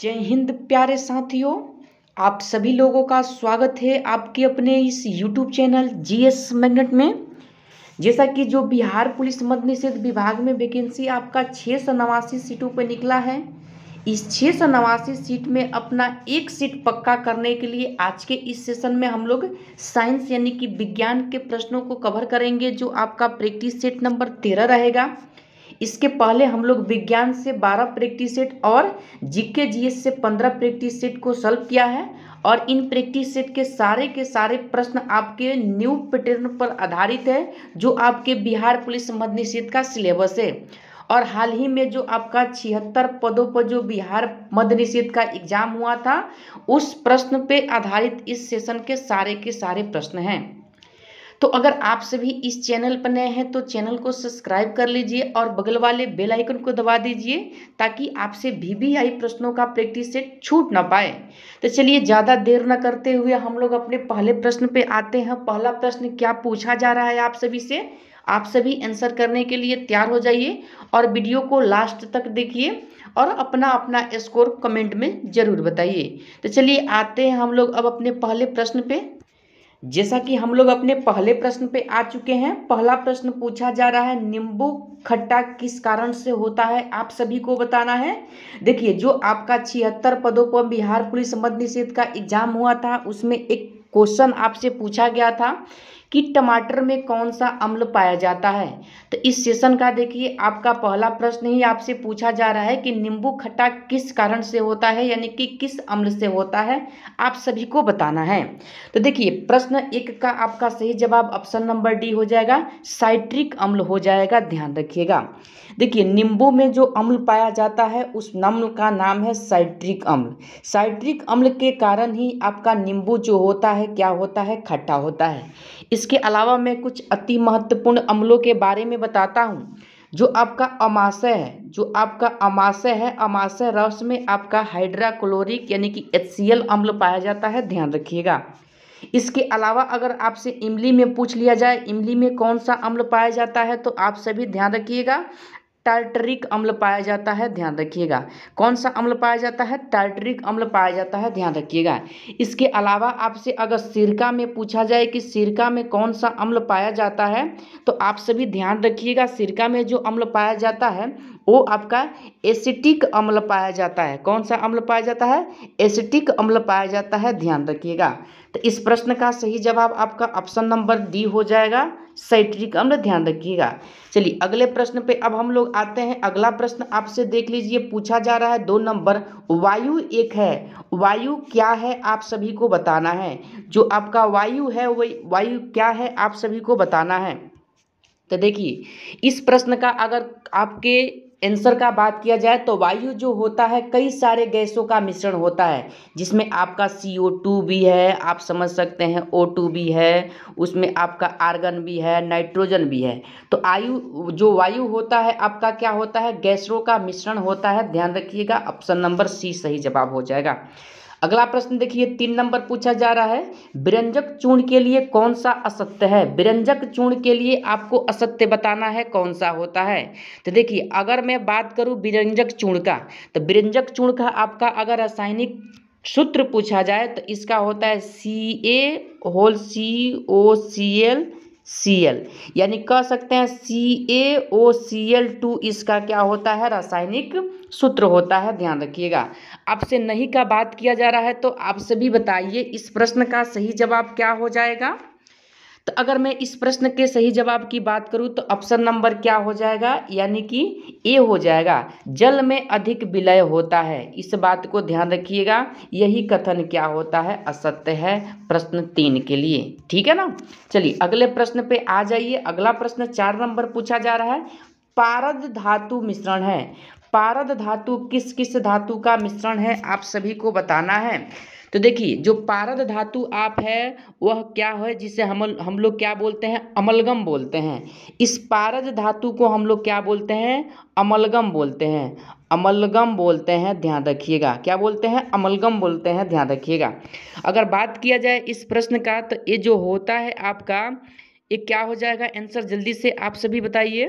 जय हिंद प्यारे साथियों आप सभी लोगों का स्वागत है आपके अपने इस YouTube channel G S magnet में जैसा कि जो बिहार पुलिस मध्य निषेध विभाग में वैकेंसी आपका छः सौ नवासी सीटों पर निकला है इस छः सौ नवासी सीट में अपना एक सीट पक्का करने के लिए आज के इस सेशन में हम लोग साइंस यानी कि विज्ञान के प्रश्नों को कवर करेंगे जो आपका प्रैक्टिस सेट नंबर तेरह रहेगा इसके पहले हम लोग विज्ञान से बारह प्रैक्टिस सेट और जीके जीएस से पंद्रह प्रैक्टिस सेट को सॉल्व किया है और इन प्रैक्टिस सेट के सारे के सारे प्रश्न आपके न्यू पैटर्न पर आधारित है जो आपके बिहार पुलिस मध्य निषेध का सिलेबस है और हाल ही में जो आपका छिहत्तर पदों पर जो बिहार मध्य निषेध का एग्जाम हुआ था उस प्रश्न पे आधारित इस सेशन के सारे के सारे प्रश्न हैं तो अगर आप सभी इस चैनल पर नए हैं तो चैनल को सब्सक्राइब कर लीजिए और बगल वाले बेल आइकन को दबा दीजिए ताकि आपसे आई प्रश्नों का प्रैक्टिस सेट छूट ना पाए तो चलिए ज़्यादा देर न करते हुए हम लोग अपने पहले प्रश्न पे आते हैं पहला प्रश्न क्या पूछा जा रहा है आप सभी से आप सभी आंसर करने के लिए तैयार हो जाइए और वीडियो को लास्ट तक देखिए और अपना अपना स्कोर कमेंट में ज़रूर बताइए तो चलिए आते हैं हम लोग अब अपने पहले प्रश्न पे जैसा कि हम लोग अपने पहले प्रश्न पे आ चुके हैं पहला प्रश्न पूछा जा रहा है नींबू खट्टा किस कारण से होता है आप सभी को बताना है देखिए जो आपका छिहत्तर पदों पर बिहार पुलिस मध्य निषेध का एग्जाम हुआ था उसमें एक क्वेश्चन आपसे पूछा गया था कि टमाटर में कौन सा अम्ल पाया जाता है तो इस सेशन का देखिए आपका पहला प्रश्न ही आपसे पूछा जा रहा है कि नींबू खट्टा किस कारण से होता है यानी कि किस अम्ल से होता है आप सभी को बताना है तो देखिए प्रश्न एक का आपका सही जवाब ऑप्शन नंबर डी हो जाएगा साइट्रिक अम्ल हो जाएगा ध्यान रखिएगा देखिए नींबू में जो अम्ल पाया जाता है उस नम्ल का नाम है साइट्रिक अम्ल साइट्रिक अम्ल के कारण ही आपका नींबू जो होता है क्या होता है खट्टा होता है इसके अलावा मैं कुछ अति महत्वपूर्ण अम्लों के बारे में बताता हूँ जो आपका अमाशय है जो आपका अमाशय है अमाशय रस में आपका हाइड्राक्लोरिक यानी कि एच अम्ल पाया जाता है ध्यान रखिएगा इसके अलावा अगर आपसे इमली में पूछ लिया जाए इमली में कौन सा अम्ल पाया जाता है तो आप सभी ध्यान रखिएगा टार्टरिक अम्ल पाया जाता है ध्यान रखिएगा कौन सा अम्ल पाया जाता है टार्टरिक अम्ल पाया जाता है ध्यान रखिएगा इसके अलावा आपसे अगर सिरका में पूछा जाए कि सिरका में कौन सा अम्ल पाया जाता है तो आप सभी ध्यान रखिएगा सिरका में जो अम्ल पाया जाता है वो आपका एसिटिक अम्ल पाया जाता है कौन सा अम्ल पाया जाता है एसिटिक अम्ल पाया जाता है ध्यान रखिएगा तो इस प्रश्न का सही जवाब आपका ऑप्शन नंबर डी हो जाएगा साइट्रिक अम्ल ध्यान रखिएगा चलिए अगले प्रश्न पे अब हम लोग आते हैं अगला प्रश्न आपसे देख लीजिए पूछा जा रहा है दो नंबर वायु एक है वायु क्या है आप सभी को बताना है जो आपका वायु है वही वायु क्या है आप सभी को बताना है तो देखिए इस प्रश्न का अगर आपके आंसर का बात किया जाए तो वायु जो होता है कई सारे गैसों का मिश्रण होता है जिसमें आपका सी ओ टू भी है आप समझ सकते हैं ओ टू भी है उसमें आपका आर्गन भी है नाइट्रोजन भी है तो आयु जो वायु होता है आपका क्या होता है गैसों का मिश्रण होता है ध्यान रखिएगा ऑप्शन नंबर सी सही जवाब हो जाएगा अगला प्रश्न देखिए तीन नंबर पूछा जा रहा है व्यंजक चूर्ण के लिए कौन सा असत्य है व्यंजक चूर्ण के लिए आपको असत्य बताना है कौन सा होता है तो देखिए अगर मैं बात करूं व्यंजक चूर्ण का तो व्यंजक चूर्ण का आपका अगर रासायनिक सूत्र पूछा जाए तो इसका होता है C A whole C O C L C L यानी कह सकते हैं सी ए ओ सी एल टू इसका क्या होता है रासायनिक सूत्र होता है ध्यान रखिएगा आपसे नहीं का बात किया जा रहा है तो आपसे भी बताइए इस प्रश्न का सही जवाब क्या हो जाएगा तो अगर मैं इस प्रश्न के सही जवाब की बात करूँ तो ऑप्शन नंबर क्या हो जाएगा यानी कि ए हो जाएगा जल में अधिक विलय होता है इस बात को ध्यान रखिएगा यही कथन क्या होता है असत्य है प्रश्न तीन के लिए ठीक है ना चलिए अगले प्रश्न पे आ जाइए अगला प्रश्न चार नंबर पूछा जा रहा है पारद धातु मिश्रण है पारद धातु किस किस धातु का मिश्रण है आप सभी को बताना है तो देखिए जो पारद धातु आप है वह क्या है जिसे हम हम लोग क्या बोलते हैं अमलगम बोलते हैं इस पारद धातु को हम लोग क्या बोलते हैं अमलगम बोलते हैं अमलगम बोलते हैं ध्यान रखिएगा क्या बोलते हैं अमलगम बोलते हैं ध्यान रखिएगा अगर बात किया जाए इस प्रश्न का तो ये जो होता है आपका ये क्या हो जाएगा आंसर जल्दी से आप सभी बताइए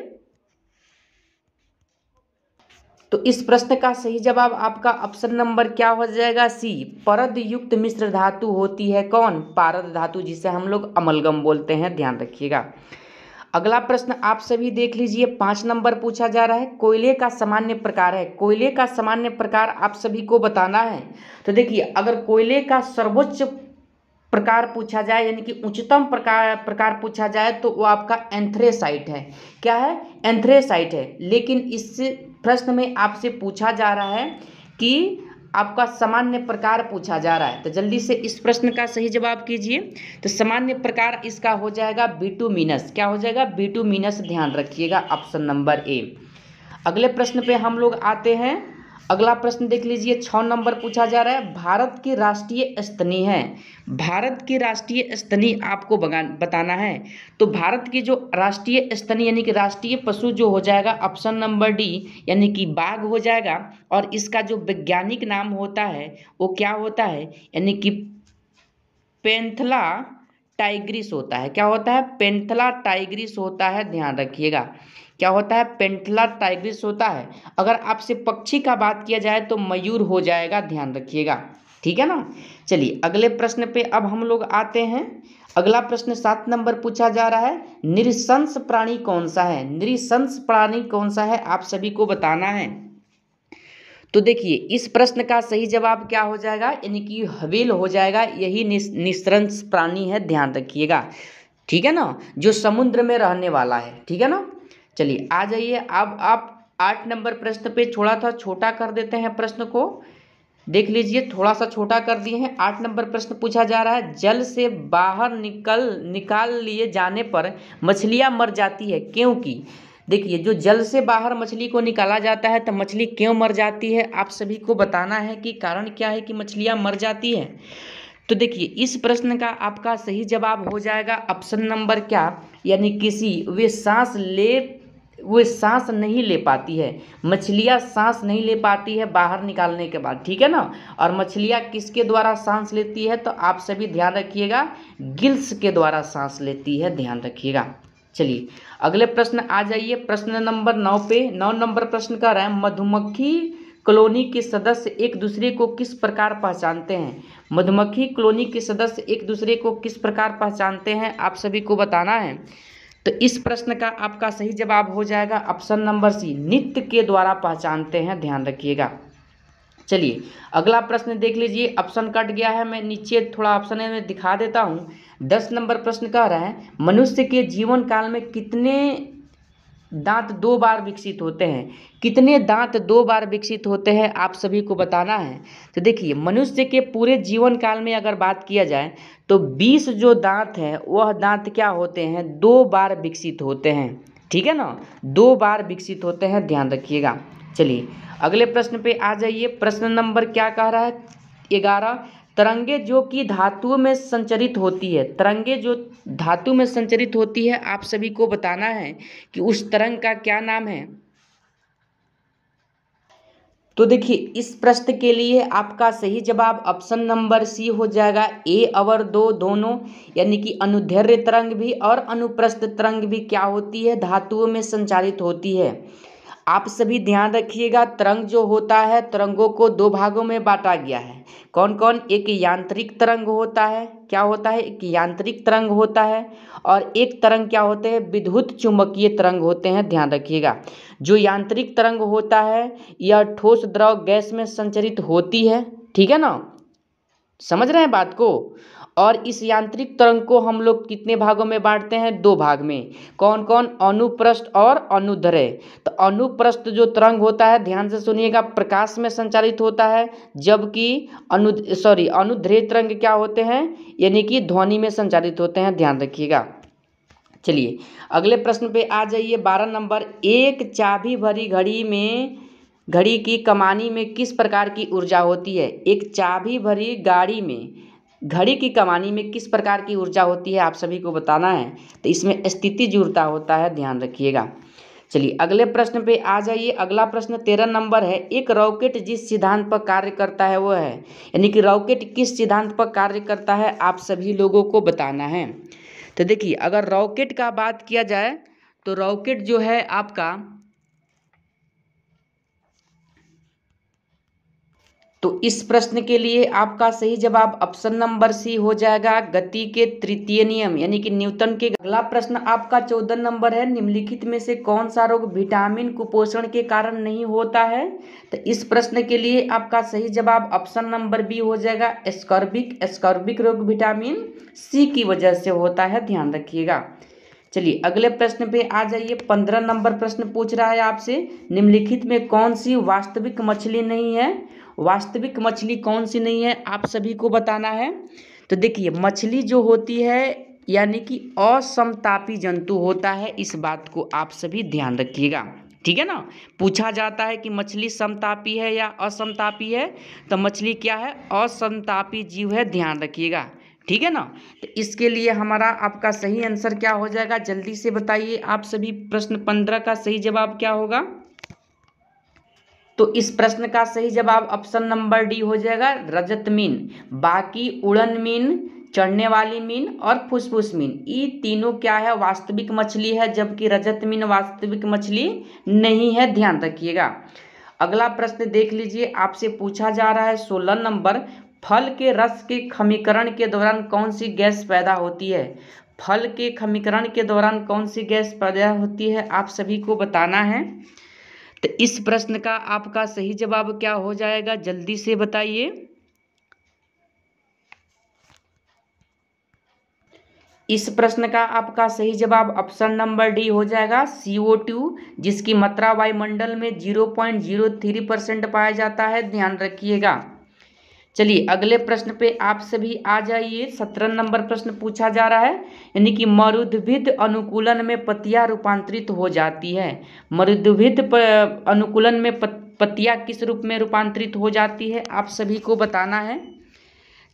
तो इस प्रश्न का सही जवाब आपका ऑप्शन नंबर क्या हो जाएगा सी परद युक्त मिश्र धातु होती है कौन पारद धातु जिसे हम लोग अमलगम बोलते हैं ध्यान रखिएगा अगला प्रश्न आप सभी देख लीजिए पाँच नंबर पूछा जा रहा है कोयले का सामान्य प्रकार है कोयले का सामान्य प्रकार आप सभी को बताना है तो देखिए अगर कोयले का सर्वोच्च प्रकार पूछा जाए यानी कि उच्चतम प्रकार प्रकार पूछा जाए तो वो आपका एंथ्रेसाइट है क्या है एंथ्रेसाइट है लेकिन इससे प्रश्न में आपसे पूछा जा रहा है कि आपका सामान्य प्रकार पूछा जा रहा है तो जल्दी से इस प्रश्न का सही जवाब कीजिए तो सामान्य प्रकार इसका हो जाएगा बी टू मीनस क्या हो जाएगा बी टू मीनस ध्यान रखिएगा ऑप्शन नंबर ए अगले प्रश्न पे हम लोग आते हैं अगला प्रश्न देख लीजिए छ नंबर पूछा जा रहा है भारत की राष्ट्रीय स्तनी है भारत की राष्ट्रीय स्तनी आपको बताना है तो भारत की जो राष्ट्रीय स्तनी यानी कि राष्ट्रीय पशु जो हो जाएगा ऑप्शन नंबर डी यानी कि बाघ हो जाएगा और इसका जो वैज्ञानिक नाम होता है वो क्या होता है यानी कि पेंथला टाइग्रिस होता है क्या होता है पेंथला टाइग्रिस होता है ध्यान रखिएगा क्या होता है पेंटला टाइग्रिस होता है अगर आपसे पक्षी का बात किया जाए तो मयूर हो जाएगा ध्यान रखिएगा ठीक है ना चलिए अगले प्रश्न पे अब हम लोग आते हैं अगला प्रश्न सात नंबर पूछा जा रहा है निरसंस प्राणी कौन सा है निरसंस प्राणी कौन सा है आप सभी को बताना है तो देखिए इस प्रश्न का सही जवाब क्या हो जाएगा यानी कि हवेल हो जाएगा यही निस्रंस प्राणी है ध्यान रखिएगा ठीक है ना जो समुद्र में रहने वाला है ठीक है ना चलिए आ जाइए अब आप आठ नंबर प्रश्न पे थोड़ा सा छोटा कर देते हैं प्रश्न को देख लीजिए थोड़ा सा छोटा कर दिए हैं आठ नंबर प्रश्न पूछा जा रहा है जल से बाहर निकल निकाल लिए जाने पर मछलियाँ मर जाती है क्योंकि देखिए जो जल से बाहर मछली को निकाला जाता है तो मछली क्यों मर जाती है आप सभी को बताना है कि कारण क्या है कि मछलियाँ मर जाती हैं तो देखिए इस प्रश्न का आपका सही जवाब हो जाएगा ऑप्शन नंबर क्या यानी किसी वे सांस ले वो सांस नहीं ले पाती है मछलियाँ सांस नहीं ले पाती है बाहर निकालने के बाद ठीक है ना और मछलियाँ किसके द्वारा सांस लेती है तो आप सभी ध्यान रखिएगा गिल्स के द्वारा सांस लेती है ध्यान रखिएगा चलिए अगले प्रश्न आ जाइए प्रश्न नंबर नौ पे नौ नंबर प्रश्न कह रहा है मधुमक्खी कॉलोनी के सदस्य एक दूसरे को किस प्रकार पहचानते हैं मधुमक्खी कॉलोनी के सदस्य एक दूसरे को किस प्रकार पहचानते हैं आप सभी को बताना है तो इस प्रश्न का आपका सही जवाब हो जाएगा ऑप्शन नंबर सी नित्य के द्वारा पहचानते हैं ध्यान रखिएगा चलिए अगला प्रश्न देख लीजिए ऑप्शन कट गया है मैं नीचे थोड़ा ऑप्शन में दिखा देता हूँ दस नंबर प्रश्न कह रहा है मनुष्य के जीवन काल में कितने दांत दो बार विकसित होते हैं कितने दांत दो बार विकसित होते हैं आप सभी को बताना है तो देखिए मनुष्य के पूरे जीवन काल में अगर बात किया जाए तो 20 जो दांत हैं वह दांत क्या होते हैं दो बार विकसित होते हैं ठीक है ना दो बार विकसित होते हैं ध्यान रखिएगा चलिए अगले प्रश्न पे आ जाइए प्रश्न नंबर क्या कह रहा है ग्यारह तरंगे जो कि धातुओं में संचरित होती है तरंगे जो धातु में संचरित होती है आप सभी को बताना है कि उस तरंग का क्या नाम है तो देखिए इस प्रश्न के लिए आपका सही जवाब ऑप्शन नंबर सी हो जाएगा ए अवर दो दोनों यानी कि अनुधैर्य तरंग भी और अनुप्रस्थ तरंग भी क्या होती है धातुओं में संचालित होती है आप सभी ध्यान रखिएगा तरंग जो होता है तरंगों को दो भागों में बांटा गया है कौन कौन एक यांत्रिक तरंग होता है क्या होता है एक यांत्रिक तरंग होता है और एक तरंग क्या होते हैं विद्युत चुंबकीय तरंग होते हैं ध्यान रखिएगा जो यांत्रिक तरंग होता है यह ठोस द्रव गैस में संचरित होती है ठीक है ना समझ रहे हैं बात को और इस यांत्रिक तरंग को हम लोग कितने भागों में बांटते हैं दो भाग में कौन कौन अनुप्रस्थ और अनुद्रय तो अनुप्रस्थ जो तरंग होता है ध्यान से सुनिएगा प्रकाश में संचालित होता है जबकि अनु सॉरी अनुध्रेय तरंग क्या होते हैं यानी कि ध्वनि में संचालित होते हैं ध्यान रखिएगा चलिए अगले प्रश्न पे आ जाइए बारह नंबर एक चाबी भरी घड़ी में घड़ी की कमानी में किस प्रकार की ऊर्जा होती है एक चाबी भरी गाड़ी में घड़ी की कमानी में किस प्रकार की ऊर्जा होती है आप सभी को बताना है तो इसमें स्थिति जुड़ता होता है ध्यान रखिएगा चलिए अगले प्रश्न पे आ जाइए अगला प्रश्न तेरह नंबर है एक रॉकेट जिस सिद्धांत पर कार्य करता है वह है यानी कि रॉकेट किस सिद्धांत पर कार्य करता है आप सभी लोगों को बताना है तो देखिए अगर रॉकेट का बात किया जाए तो रॉकेट जो है आपका तो इस प्रश्न के लिए आपका सही जवाब ऑप्शन नंबर सी हो जाएगा गति के तृतीय नियम यानी कि न्यूटन के अगला प्रश्न आपका चौदह नंबर है निम्नलिखित में से कौन सा रोग विटामिन कुपोषण के कारण नहीं होता है तो इस प्रश्न के लिए आपका सही जवाब ऑप्शन नंबर बी हो जाएगा स्कॉर्बिक स्कॉर्बिक रोग विटामिन सी की वजह से होता है ध्यान रखिएगा चलिए अगले प्रश्न पे आ जाइए पंद्रह नंबर प्रश्न पूछ रहा है आपसे निम्नलिखित में कौन सी वास्तविक मछली नहीं है वास्तविक मछली कौन सी नहीं है आप सभी को बताना है तो देखिए मछली जो होती है यानी कि असमतापी जंतु होता है इस बात को आप सभी ध्यान रखिएगा ठीक है ना पूछा जाता है कि मछली समतापी है या असमतापी है तो मछली क्या है असमतापी जीव है ध्यान रखिएगा ठीक है ना तो इसके लिए हमारा आपका सही आंसर क्या हो जाएगा जल्दी से बताइए आप सभी प्रश्न पंद्रह का सही जवाब क्या होगा तो इस प्रश्न का सही जवाब ऑप्शन नंबर डी हो जाएगा रजत मीन बाकी उड़न मीन चढ़ने वाली मीन और फुसफुस मीन ये तीनों क्या है वास्तविक मछली है जबकि रजत मीन वास्तविक मछली नहीं है ध्यान रखिएगा अगला प्रश्न देख लीजिए आपसे पूछा जा रहा है सोलह नंबर फल के रस के खमीकरण के दौरान कौन सी गैस पैदा होती है फल के खमीकरण के दौरान कौन सी गैस पैदा होती है आप सभी को बताना है तो इस प्रश्न का आपका सही जवाब क्या हो जाएगा जल्दी से बताइए इस प्रश्न का आपका सही जवाब ऑप्शन नंबर डी हो जाएगा ओ टू जिसकी मात्रा वायुमंडल में zero point zero three percent पाया जाता है ध्यान रखिएगा चलिए अगले प्रश्न पे आप सभी आ जाइए सत्रह नंबर प्रश्न पूछा जा रहा है यानी कि मरुद्भिद अनुकूलन में पतिया रूपांतरित हो जाती है मरुद्भिद अनुकूलन में पतिया किस रूप में रूपांतरित हो जाती है आप सभी को बताना है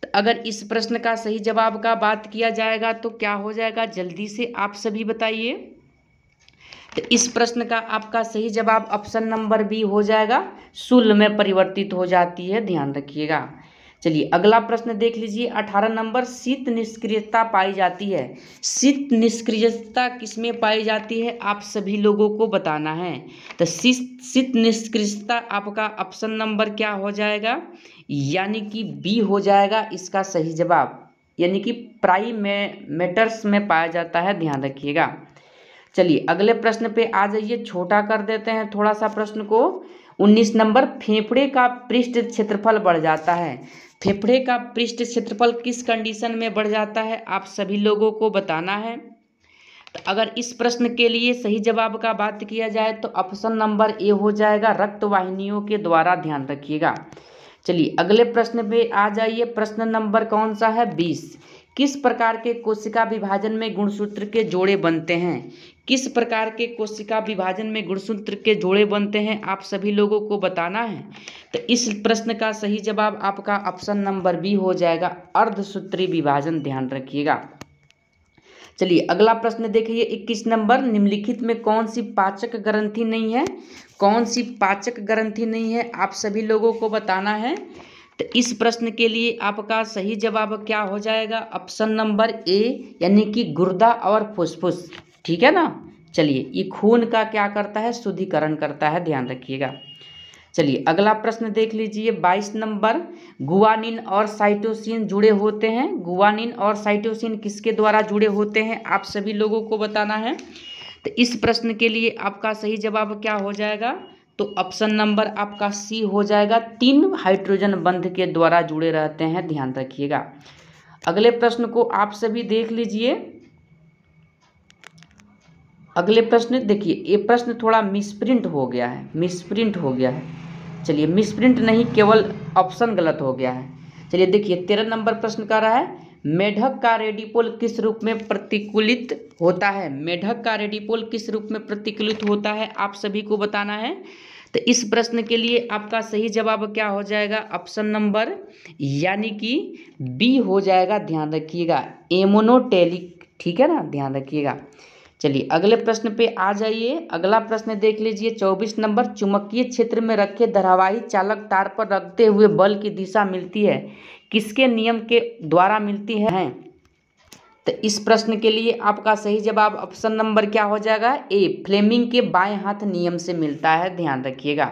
तो अगर इस प्रश्न का सही जवाब का बात किया जाएगा तो क्या हो जाएगा जल्दी से आप सभी बताइए तो इस प्रश्न का आपका सही जवाब ऑप्शन नंबर बी हो जाएगा शुल्क में परिवर्तित हो जाती है ध्यान रखिएगा चलिए अगला प्रश्न देख लीजिए अठारह नंबर शीत निष्क्रियता पाई जाती है शीत निष्क्रियता किसमें पाई जाती है आप सभी लोगों को बताना है तो शीत निष्क्रियता आपका ऑप्शन नंबर क्या हो जाएगा यानी कि बी हो जाएगा इसका सही जवाब यानी कि प्राइम में मेटर्स में पाया जाता है ध्यान रखिएगा चलिए अगले प्रश्न पे आ जाइए छोटा कर देते हैं थोड़ा सा प्रश्न को 19 नंबर फेफड़े का पृष्ठ क्षेत्रफल बढ़ जाता है फेफड़े का पृष्ठ क्षेत्रफल किस कंडीशन में बढ़ जाता है आप सभी लोगों को बताना है तो अगर इस प्रश्न के लिए सही जवाब का बात किया जाए तो ऑप्शन नंबर ए हो जाएगा रक्त वाहिनियों के द्वारा ध्यान रखिएगा चलिए अगले प्रश्न पे आ जाइए प्रश्न नंबर कौन सा है बीस किस प्रकार के कोशिका विभाजन में गुणसूत्र के जोड़े बनते हैं किस प्रकार के कोशिका विभाजन में गुणसूत्र के जोड़े बनते हैं आप सभी लोगों को बताना है तो इस प्रश्न का सही जवाब आपका ऑप्शन नंबर बी हो जाएगा अर्धसूत्री विभाजन ध्यान रखिएगा चलिए अगला प्रश्न देखिए 21 नंबर निम्नलिखित में कौन सी पाचक ग्रंथि नहीं है कौन सी पाचक ग्रंथि नहीं है आप सभी लोगों को बताना है तो इस प्रश्न के लिए आपका सही जवाब क्या हो जाएगा ऑप्शन नंबर ए यानी कि गुर्दा और फुसफुस ठीक है ना चलिए ये खून का क्या करता है शुद्धिकरण करता है ध्यान रखिएगा चलिए अगला प्रश्न देख लीजिए बाईस नंबर गुआनिन और साइटोसिन जुड़े होते हैं गुआनिन और साइटोसिन किसके द्वारा जुड़े होते हैं आप सभी लोगों को बताना है तो इस प्रश्न के लिए आपका सही जवाब क्या हो जाएगा तो ऑप्शन नंबर आपका सी हो जाएगा तीन हाइड्रोजन बंध के द्वारा जुड़े रहते हैं ध्यान रखिएगा अगले प्रश्न को आप सभी देख लीजिए अगले प्रश्न देखिए ये प्रश्न थोड़ा मिसप्रिंट हो गया है मिसप्रिंट हो गया है चलिए मिसप्रिंट नहीं केवल ऑप्शन गलत हो गया है चलिए देखिए तेरह नंबर प्रश्न कह रहा है मेढक का रेडिपोल किस रूप में प्रतिकूलित होता है मेढक का रेडिपोल किस रूप में प्रतिकूलित होता है आप सभी को बताना है तो इस प्रश्न के लिए आपका सही जवाब क्या हो जाएगा ऑप्शन नंबर यानी कि बी हो जाएगा ध्यान रखिएगा एमोनोटेलिक ठीक है ना ध्यान रखिएगा चलिए अगले प्रश्न पे आ जाइए अगला प्रश्न देख लीजिए चौबीस नंबर चुंबकीय क्षेत्र में रखे धारावाही चालक तार पर रखते हुए बल की दिशा मिलती है किसके नियम के द्वारा मिलती है तो इस प्रश्न के लिए आपका सही जवाब ऑप्शन नंबर क्या हो जाएगा ए फ्लेमिंग के बाएं हाथ नियम से मिलता है ध्यान रखिएगा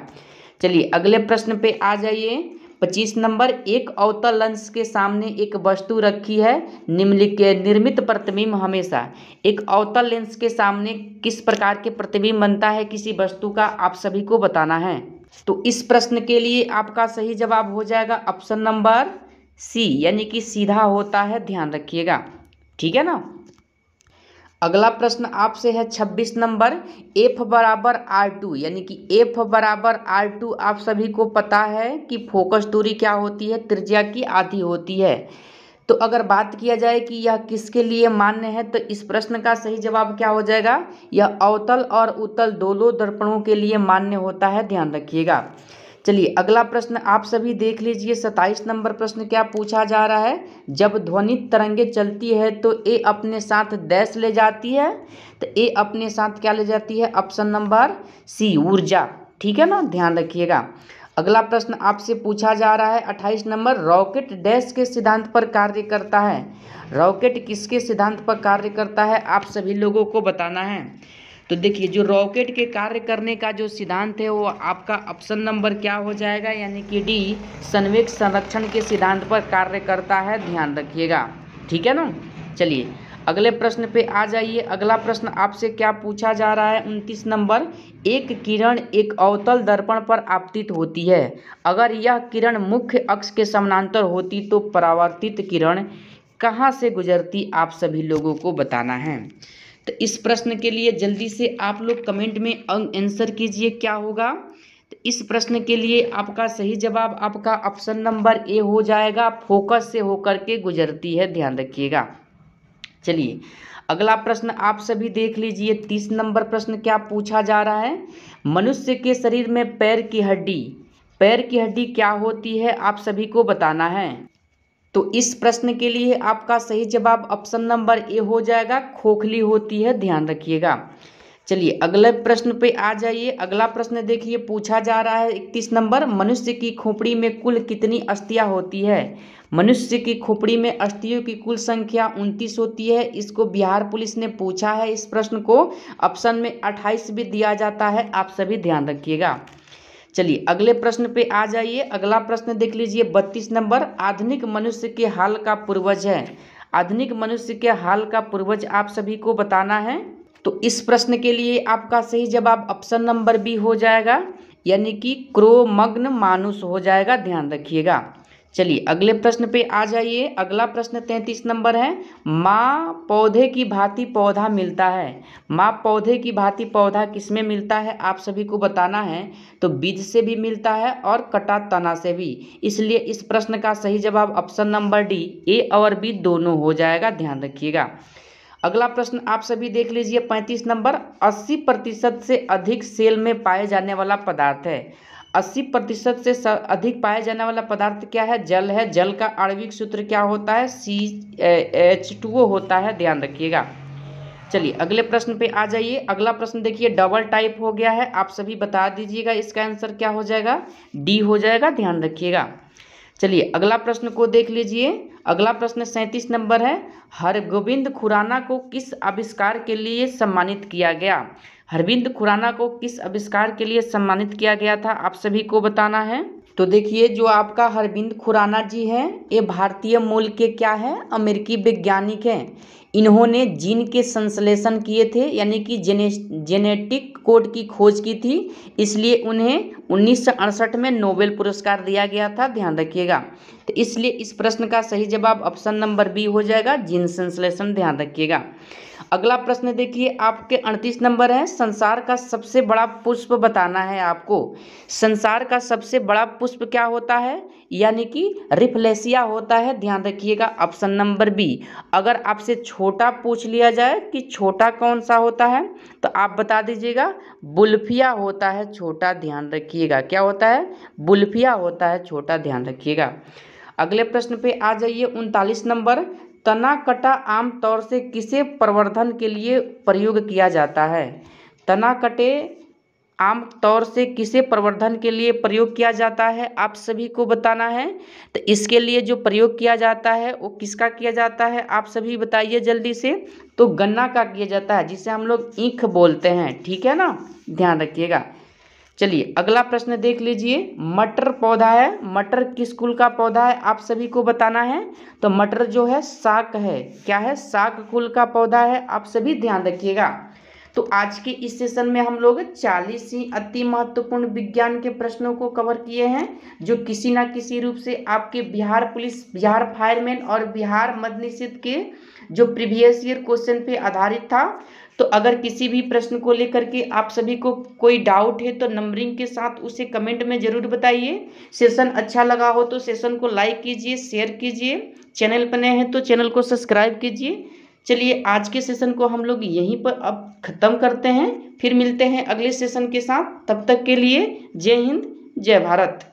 चलिए अगले प्रश्न पे आ जाइए पच्चीस नंबर एक अवतल लंस के सामने एक वस्तु रखी है निम्नलिखित निर्मित प्रतिबिंब हमेशा एक अवतल लेंस के सामने किस प्रकार के प्रतिबिंब बनता है किसी वस्तु का आप सभी को बताना है तो इस प्रश्न के लिए आपका सही जवाब हो जाएगा ऑप्शन नंबर सी यानी कि सीधा होता है ध्यान रखिएगा ठीक है ना अगला प्रश्न आपसे है 26 नंबर एफ बराबर आर टू यानी कि एफ बराबर आर टू आप सभी को पता है कि फोकस दूरी क्या होती है त्रिज्या की आधी होती है तो अगर बात किया जाए कि यह किसके लिए मान्य है तो इस प्रश्न का सही जवाब क्या हो जाएगा यह अवतल और उतल दोनों दर्पणों के लिए मान्य होता है ध्यान रखिएगा चलिए अगला प्रश्न आप सभी देख लीजिए सत्ताईस नंबर प्रश्न क्या पूछा जा रहा है जब ध्वनि तरंगे चलती है तो ए अपने साथ डैश ले जाती है तो ए अपने साथ क्या ले जाती है ऑप्शन नंबर सी ऊर्जा ठीक है ना ध्यान रखिएगा अगला प्रश्न आपसे पूछा जा रहा है अट्ठाईस नंबर रॉकेट डैश के सिद्धांत पर कार्य करता है रॉकेट किसके सिद्धांत पर कार्य करता है आप सभी लोगों को बताना है तो देखिए जो रॉकेट के कार्य करने का जो सिद्धांत है वो आपका ऑप्शन नंबर क्या हो जाएगा यानी कि डी संवेक संरक्षण के सिद्धांत पर कार्य करता है ध्यान रखिएगा ठीक है ना चलिए अगले प्रश्न पे आ जाइए अगला प्रश्न आपसे क्या पूछा जा रहा है उनतीस नंबर एक किरण एक अवतल दर्पण पर आपतित होती है अगर यह किरण मुख्य अक्ष के समानांतर होती तो परावर्तित किरण कहाँ से गुजरती आप सभी लोगों को बताना है तो इस प्रश्न के लिए जल्दी से आप लोग कमेंट में आंसर कीजिए क्या होगा तो इस प्रश्न के लिए आपका सही जवाब आपका ऑप्शन नंबर ए हो जाएगा फोकस से होकर के गुजरती है ध्यान रखिएगा चलिए अगला प्रश्न आप सभी देख लीजिए तीस नंबर प्रश्न क्या पूछा जा रहा है मनुष्य के शरीर में पैर की हड्डी पैर की हड्डी क्या होती है आप सभी को बताना है तो इस प्रश्न के लिए आपका सही जवाब ऑप्शन नंबर ए हो जाएगा खोखली होती है ध्यान रखिएगा चलिए अगले प्रश्न पे आ जाइए अगला प्रश्न देखिए पूछा जा रहा है इकतीस नंबर मनुष्य की खोपड़ी में कुल कितनी अस्थियां होती है मनुष्य की खोपड़ी में अस्थियों की कुल संख्या उनतीस होती है इसको बिहार पुलिस ने पूछा है इस प्रश्न को ऑप्शन में अट्ठाईस भी दिया जाता है आप सभी ध्यान रखिएगा चलिए अगले प्रश्न पे आ जाइए अगला प्रश्न देख लीजिए बत्तीस नंबर आधुनिक मनुष्य के हाल का पूर्वज है आधुनिक मनुष्य के हाल का पूर्वज आप सभी को बताना है तो इस प्रश्न के लिए आपका सही जवाब ऑप्शन नंबर बी हो जाएगा यानी कि क्रोमग्न मानुष हो जाएगा ध्यान रखिएगा चलिए अगले प्रश्न पे आ जाइए अगला प्रश्न तैंतीस नंबर है माँ पौधे की भांति पौधा मिलता है माँ पौधे की भांति पौधा किसमें मिलता है आप सभी को बताना है तो बीज से भी मिलता है और कटा तना से भी इसलिए इस प्रश्न का सही जवाब ऑप्शन नंबर डी ए और बी दोनों हो जाएगा ध्यान रखिएगा अगला प्रश्न आप सभी देख लीजिए पैंतीस नंबर अस्सी प्रतिशत से अधिक सेल में पाए जाने वाला पदार्थ है अस्सी प्रतिशत से अधिक पाया जाने वाला पदार्थ क्या है जल है जल का आणविक सूत्र क्या होता है सी एच टू ओ होता है ध्यान रखिएगा चलिए अगले प्रश्न पे आ जाइए अगला प्रश्न देखिए डबल टाइप हो गया है आप सभी बता दीजिएगा इसका आंसर क्या हो जाएगा डी हो जाएगा ध्यान रखिएगा चलिए अगला प्रश्न को देख लीजिए अगला प्रश्न सैंतीस नंबर है हरगोविंद खुराना को किस आविष्कार के लिए सम्मानित किया गया हरविंद खुराना को किस आविष्कार के लिए सम्मानित किया गया था आप सभी को बताना है तो देखिए जो आपका हरविंद खुराना जी हैं ये भारतीय मूल के क्या है अमेरिकी वैज्ञानिक हैं इन्होंने जीन के संश्लेषण किए थे यानी कि जेने जेनेटिक कोड की खोज की थी इसलिए उन्हें उन्नीस में नोबेल पुरस्कार दिया गया था ध्यान रखिएगा तो इसलिए इस प्रश्न का सही जवाब ऑप्शन नंबर बी हो जाएगा जीन संश्लेषण ध्यान रखिएगा अगला प्रश्न देखिए आपके अड़तीस नंबर है संसार का सबसे बड़ा पुष्प बताना है आपको संसार का सबसे बड़ा पुष्प क्या होता है यानी कि रिफ्लेसिया होता है ध्यान रखिएगा ऑप्शन नंबर बी अगर आपसे छोटा पूछ लिया जाए कि छोटा कौन सा होता है तो आप बता दीजिएगा बुल्फिया होता है छोटा ध्यान रखिएगा क्या होता है बुल्फिया होता है छोटा ध्यान रखिएगा अगले प्रश्न पे आ जाइए उनतालीस नंबर तना कटा आमतौर से किसे प्रवर्धन के लिए प्रयोग किया जाता है तनाकटे आमतौर से किसे प्रवर्धन के लिए प्रयोग किया जाता है आप सभी को बताना है तो इसके लिए जो प्रयोग किया जाता है वो किसका किया जाता है आप सभी बताइए जल्दी से तो गन्ना का किया जाता है जिसे हम लोग ईख बोलते हैं ठीक है ना ध्यान रखिएगा चलिए अगला प्रश्न देख लीजिए मटर पौधा है मटर किस कुल का पौधा है आप सभी को बताना है तो मटर जो है साक है क्या है साक कुल का पौधा है आप सभी ध्यान रखिएगा तो आज के इस सेशन में हम लोग चालीस ही अति महत्वपूर्ण विज्ञान के प्रश्नों को कवर किए हैं जो किसी ना किसी रूप से आपके बिहार पुलिस बिहार फायरमैन और बिहार मद के जो प्रीवियस ईयर क्वेश्चन पे आधारित था तो अगर किसी भी प्रश्न को लेकर के आप सभी को कोई डाउट है तो नंबरिंग के साथ उसे कमेंट में ज़रूर बताइए सेशन अच्छा लगा हो तो सेशन को लाइक कीजिए शेयर कीजिए चैनल पर नए हैं तो चैनल को सब्सक्राइब कीजिए चलिए आज के सेशन को हम लोग यहीं पर अब ख़त्म करते हैं फिर मिलते हैं अगले सेशन के साथ तब तक के लिए जय हिंद जय भारत